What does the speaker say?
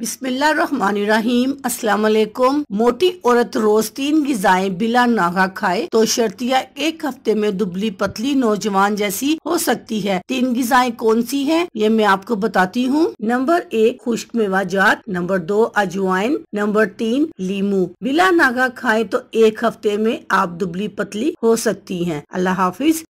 बिस्मिल्लाम अस्सलाम वालेकुम मोटी औरत रोज तीन गजाएं बिला नागा खाए तो शर्तिया एक हफ्ते में दुबली पतली नौजवान जैसी हो सकती है तीन गजाएं कौन सी हैं ये मैं आपको बताती हूँ नंबर एक खुश्क मेवा जात नंबर दो अजवाइन नंबर तीन लीमू बिला नागा खाए तो एक हफ्ते में आप दुबली पतली हो सकती है अल्लाह हाफिज